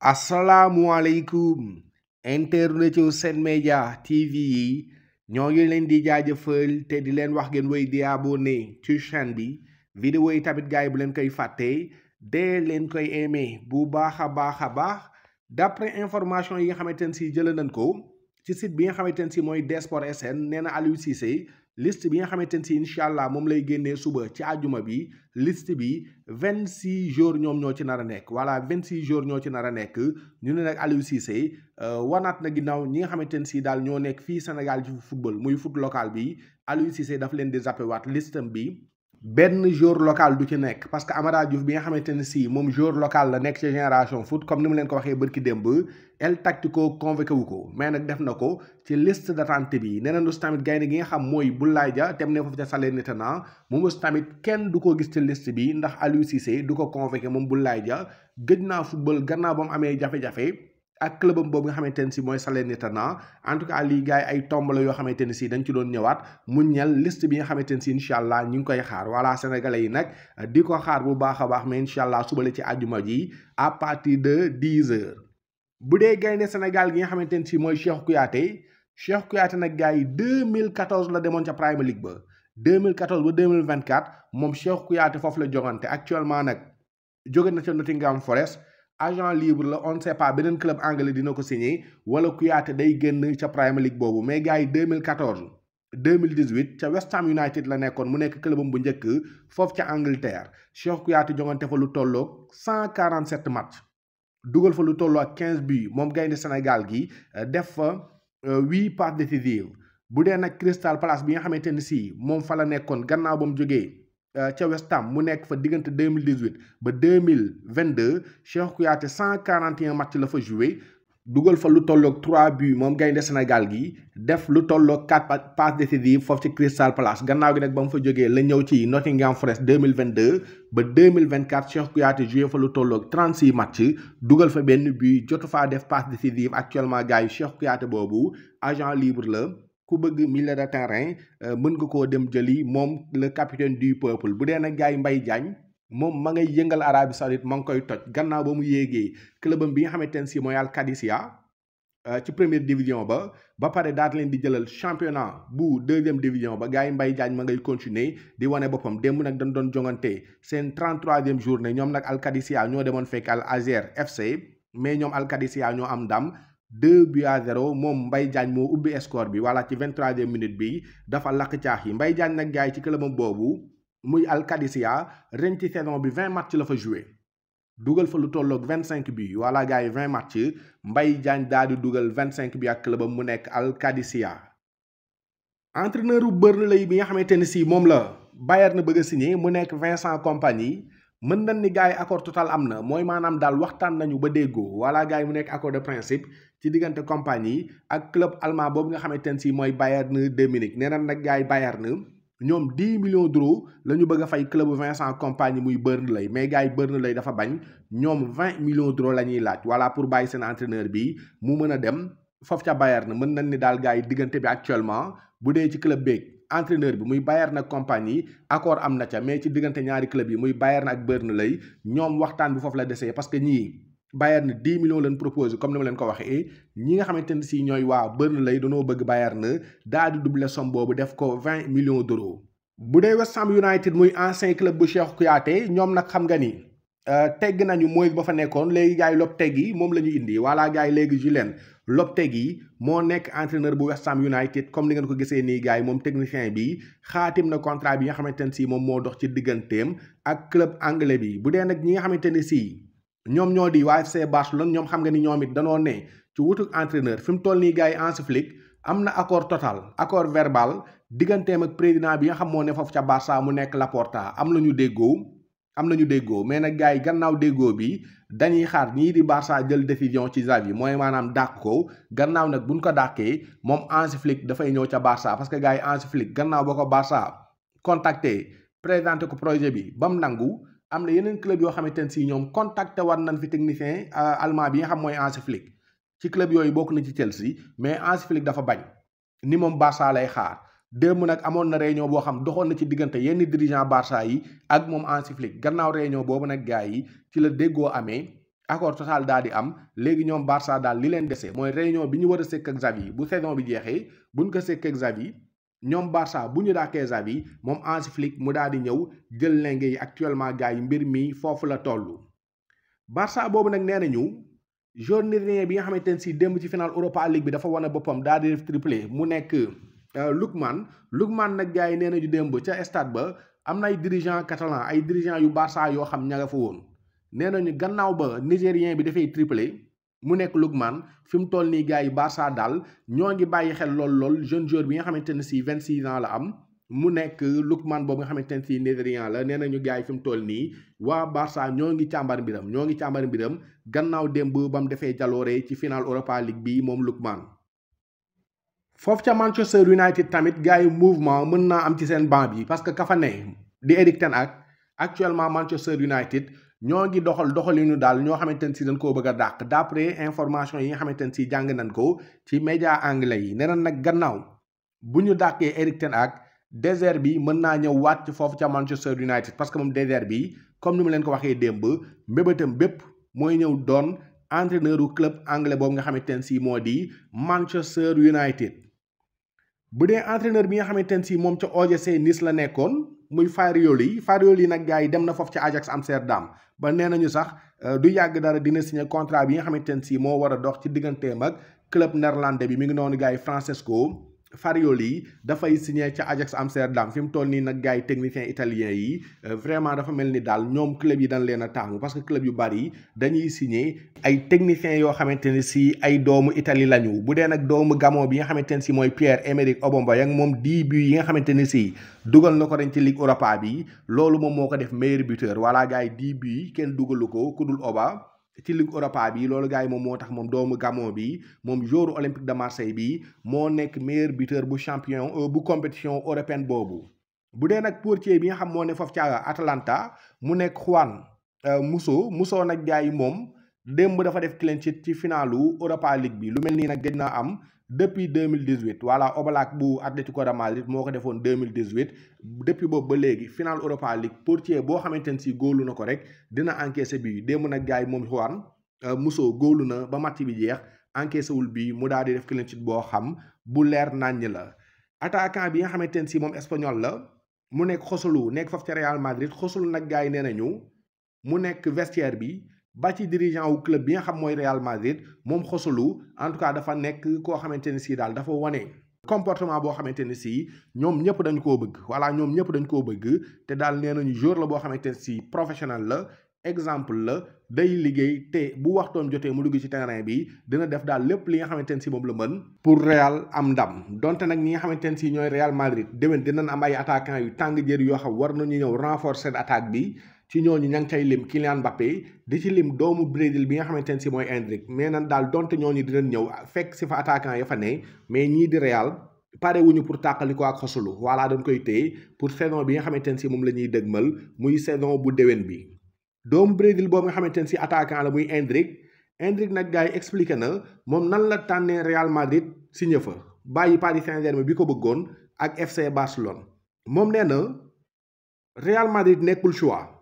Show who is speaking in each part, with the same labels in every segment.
Speaker 1: asalaamualeykum internet yu seen Média TV yi ñoo ngi leen di jaajëfal te di leen wax ngeen wéy di ne ci chaîne bi vidéo yi tamit gars yi bu leen koy fàtte dee leen koy aimé bu baax a baax a baax d'après information yi nga xamante ne si jëlee nañ ko ci site bi nga xamante ne si mooy DSports SN nee na Aliou list bi nga xamante ne si incha allah moom lay génnee suba ci àjjuma bi list bi vingt six jours ñoom ñoo ci nar a nekk voilà vingt six jours ñoo ci nar a nekk ñu ne nag Aliou euh, wanaat na ginnaaw ñi nga xamante ne sii daal ñoo nekk fii Sénégal ci football muy foot local bi Aliou Cissé daf leen di zappe waat listam bi benn joueur local du ci nekk parce que Amara Diouf bi nga xamante ne si moom joueur local la nekk ci génération foot comme ni mu leen ko waxee bërki démb El Tactico convoqué wu ko mais nag def na ko ci liste d'attente bi nee nañu tamit gaynde gi nga xam mooy bu Boulaye ja dem ne foofu ca Salernitana moom tamit kenn du ko gis ci liste bi ndax Aliou Cissé du ko convoqué moom bu Boulaye Dia gëj naa football gannaaw ba amee jafe-jafe. ak clubam boobu nga xamante ne sii mooy Salernitana en tout cas lii gars yi ay tomb yoo xamante ne si dañ ci doon ñëwaat mu ñel liste bi nga xamante ne si incha allah ñu ngi koy xaar voilà sénégalais yi nag di ko xaar bu baax a baax ma incha allah suba la ci àjjuma ji à partir de dix bu dee gaynde Sénégal gi nga xamante ne si mooy Cheikh Kouyaté Cheikh Kouyaté nag gars yi 2014 la demoon ca Premier League ba 2014 ba 2024 moom Cheikh Kouyaté foofu la jogante actuellement nag jóge na ca Nottingham Forest. agent libre la on ne sait pas beneen club anglais dina ko signé wala Kouyaté day génn ca Premier League boobu mais gars yi 2014 2018 ca West Ham United la nekkoon mu nekk clubam bu njëkk foofu ca Angleterre Cheikh Kouyaté jongante fa lu tolloog 147 match dugal fa lu tolloo ak 15 moom gaynde Sénégal gi euh, def fa euh, huit de décisives bu dee nag Crystal Palace bi nga xamante ni si moom fa la nekkoon gannaaw ba mu jógee. Euh, ci West Ham mu a fa en 2018 en 2022 Cheikh Kouyaté 141 matchs, la fait joué 3 buts mom de Sénégal def lu tollok 4 passes décisives fof ci Crystal Palace gannaaw gi nak bam Nottingham Forest 2022 ba 2024 Cheikh Kouyaté joué fa lu tollok 36 matchs dougal fa benn but jotu fa def passes décisives actuellement gaay Cheikh Kouyaté bobu agent libre ku bëgg milieu de terrain euh, mën nga koo dem jëli moom le capitaine du peuple bu dee nag jaay Mbaye Diagne moom ma ngay yëngal Arabie Saoudite ma ngi koy toj gannaaw ba mu yéegee clubam bi nga xamante ne si mooy Al Qadisiya euh, ci première division ba ba pare daal leen di jëlal championnat bu deuxième division ba gars yi Mbaye Diagne ma ngay continuer di wane boppam démb nag dañ doon jongante seen 33e journée ñoom nag Al Qadisiya ñoo demoon fekk Al Azer FC mais ñoom Al ñoo am ndam deux buts à moom mbay Diagne moo ubbi score bi voilà ci vingt-troisième minute bi dafa lakk caax yi mbay Diagne nag gaay ci këlëbam boobu muy Al Qadisiya ren ci saison bi vingt match la fa joué dugal fa lu tolloog vingt cinq bi wala gars vingt match mbay Diagne daal dugal vingt cinq bi ak clubam mu nekk Al Qadisiya entraîneur u Burnley bi nga xamante ne si moom la Bayern na bëgg a signé mu nekk Vincent Kompany mën nañ ni gars yi accord total am na mooy maanaam daal waxtaan nañu ba déggoo wala gars yi mu nekk accord de principe ci diggante compagnie yi ak club allemand boobu nga xamante ne si mooy Bayern de Munich nee nañ nag gars yi Bayern ñoom 10 millions d'euros la ñu bëgg a fay club Vincent Kompany muy Burnley mais gars yi lay dafa bañ ñoom 20 millions d'euros la ñuy laaj voilà pour bàyyi seen entraîneur bi mu mën a dem foofu ca Bayern mën nañ ni daal gars yi diggante bi actuellement bu dee ci club beeg. entraîneur bi muy Bayern na compagnie accord am na ca mais ci diggante ñaari club yi muy Bayern ak Burnley ñoom waxtaan bi foofu la desee parce que ñii Bayern 10 millions leen proposé comme ni ma leen ko waxee ñi nga xamante ne si ñooy waa Burnley danoo bëgg Bayern daal di duble somme boobu def ko 20 millions d'euros bu dee West Ham United muy ancien club bu Cheikh Kouyaté ñoom nag xam nga ni. Euh, tegg nañu mooy ba fa nekkoon léegi gars yi Lopetegui moom la ñu indi voilà gars yi léegi Julien Lopetegui moo nekk entraîneur bu West Ham United comme ni ngeen ko gisee nii gars yi moom technicien bi xaatim na contrat bi nga xamante ne si moom moo dox ci digganteem ak club anglais bi bu dee nag ñi nga xamante ne si ñoom ñoo di waa FC Barcelone ñoom xam nga ni ñoom it danoo ne ci wutuk entraîneur fi mu toll nii gars yi Hansi Flick am na accord total accord verbal digganteem ak président bi nga xam moo ne foofu ca Barça mu nekk Laporta am la ñu déggoo. am nañu déggoo mais nag gars yi gannaaw déggoo bi dañuy xaar ñii di Barça jël décision ci Xavi mooy maanaam dàq ko gannaaw nag buñ ko dàqee moom Hansi dafay ñëw ca Barça parce que gars yi Hansi Flick gannaaw ba ko Barça contacté présenté ko projet bi ba mu nangu am na yeneen club yoo xamante ne si ñoom contacté war nañ fi technicien euh, allemand bi nga xam mooy Hansi Flick ci club yooyu bokk na ci Chelsea mais Hansi Flick dafa bañ ni moom Barça lay xaar. démb nag amoon na réunion boo xam doxoon na ci diggante yenn dirigeant barsa yi ak moom encyclique gannaaw réunion boobu nag gars yi ci la déggoo amee accord total daal di am léegi ñoom barsa daal li leen dese mooy réunion bi ñu war a sekk ak Xavi bu saison bi jeexee buñ ko sekk ak Xavi ñoom barsa bu ñu dàkkee Xavi moom encyclique mu daal di ñëw jël lenge actuellement gars yi mbir mii foofu la toll. Barça boobu nag nee nañu journée bi nga xamante ne si démb ci final Europa bi dafa wane boppam daal di def triplé mu nekk. Euh, Lookman Lookman nag gars yi nee nañu démb ca stade ba am na ay dirigeants catalans ay dirigeants yu Barça yoo xam ña nga fa woon nee nañu gannaaw ba nigérien bi dafay triplé mu nekk Lookman fi mu toll nii gars yi Barça daal ñoo ngi bàyyi xel lool lool jeune joueur bi nga xamante ne si 26 ans la am. mu nekk Lookman boobu nga xamante ne si nigérian la nee nañu gars yi fi mu toll nii waa Barça ñoo ngi càmbar mbiram ñoo ngi càmbar mbiram gannaaw démb ba mu defee jaloore ci final Europa bi moom Lookman foofu ca Manchester United tamit gars yi mouvement mën naa am ci seen banc bi parce que ka fa ne di Erik ten actuellement Manchester United ñoo ngi doxal doxalinu daal ñoo xamante ne si dañ koo bëgg a dàq d'après information yi nga xamante ne sii jàng nañ ko ci média anglais yi nee na nag gannaaw bu ñu dàqee Erik ak Hag bi mën naa ñëw wàcc ci foofu ca Manchester United parce que moom désert bi comme ni mu leen ko waxee démb mbébétam bépp mooy ñëw doon entraîneur u club boobu nga xamante ne si moo di Manchester United. bu dee entraîneur bi nga xamante ne sii moom ca OGC Nice la nekkoon muy Farioli Farioli nag gars yi dem na foofu ca Ajax Amsterdam ba nee nañu sax euh, du yàgg dara dina signé contrat bi nga xamante ne sii moo war dox ci digganteem ak club néerlandais bi mi ngi noonu gars yi Francesco Farioli yi dafay signé ca Ajax Amsterdam fi mu toll nii nag gars yi techniciens italiens yi euh, vraiment dafa mel ni daal ñoom club yi dañ leen a taamu parce que club yu bari dañuy signé ay techniciens yoo xamante ne si ay doomu Italie lañu bu dee nag doomu Gabon bi nga xamante ne si mooy Pierre-Emerick Aubameyang moom dix buts yi nga xamante ne si dugal na ko ren ci Ligue Europa bi loolu moom moo ko def meilleur buteur wala gars yi dix buts yi kenn dugalu ko ku dul Oba. ci Tiling Europa bi loolu gars yi moom moo tax moom doomu Gabon bi moom joueur olympique de Marseille bi moo nekk meilleur buteur bu champion euh, bu compétition européenne boobu. bu dee nag portier bi nga xam moo ne foofu ca Atalanta mu nekk Juan euh, Musso Musso nag gars yi moom démb dafa def clean sheet ci finalu Europa League bi lu mel nii nag gëj naa am. depuis 2018 voilà Oblak bu Atlético de Madrid moo ko defoon 2018 depuis boobu ba léegi final Europa League portier boo xamante ne si góolu na ko rek dina encaissé bi démb nag gars yi moom Juan euh, Musso góolu na ba match bi jeex encaissé wul bii mu daal di def clean sheet boo xam bu leer naññ la attaquant bi nga xamante ne si moom espagnol la mu nekk xosulu nekk foofu ca Real Madrid Joselu nag gars yi nee nañu mu nekk vestiaire bi. ba ci dirigeant wu club bi nga xam mooy Real Madrid moom xosulu en tout cas dafa nekk koo xamante ni si daal dafa wane. comportement boo xamante ne si ñoom ñëpp dañ koo bëgg voilà ñoom ñëpp dañ koo bëgg te daal nee nañu joueur la boo xamante ne si professionnel la exemple la day liggéey te bu waxtoom jotee mu dugg ci terrain bi dina def daal lépp li nga xamante ne si moom la mën. pour Real am ndam donte nag ñi nga xamante ne si ñooy Real Madrid déwén dinañ am ay attaquants yu tàng jër yoo xam war nañu ñëw renforcer attaque bi. ci ñooñu ña ngi cay lim Kylian Mbappé di ci lim doomu Brésil bi nga xamante ne si mooy Endrick mais nan daal donte ñooñu dinañ ñëw fekk si fa attaquant ya fa ne mais ñii di Real pare wuñu pour tàqali ko ak xosulu voilà dañ koy téye pour saison bi nga xamante ne si moom la ñuy dëgmal muy saison bu déwén bi. doomu Brésil boo nga xamante ne si attaquant la muy Endrick Endrick nag gars yi expliqué na moom nan la tànnee Real Madrid signé fa bàyyi Paris Saint-Germain bi ko bëggoon ak FC Barcelone moom nee na Real nekkul choix.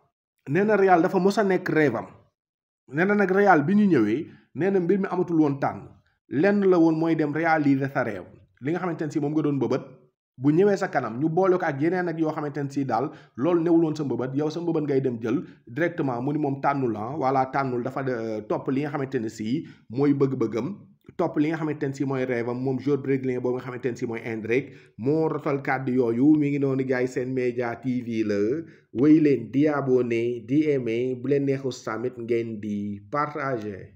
Speaker 1: nee na dafa mos a nekk rêve am nee na nag Real bi ñu ñëwee nee na mbir mi amatul woon tànn lenn la woon mooy dem réaliser sa rêve li nga xamante ne si moom nga doon bëbët bu ñëwee sa kanam ñu boole ko ak yeneen ak yoo xamante ne si daal loolu newul woon sa mbëbët yow sa mbëbët ngay dem jël directement mu ni moom tànnul ah walla tànnul dafa euh, topp li nga xamante ne si mooy bëgg-bëggam. topp li nga xamante ne si mooy reevam moom joueur brésilien boobu nga xamante ne si mooy Endrick moo rotal kàddu yooyu mi ngi noonu gars seen média TV la wéy leen di abonné di aimé bu leen neexul tamit ngeen di partager.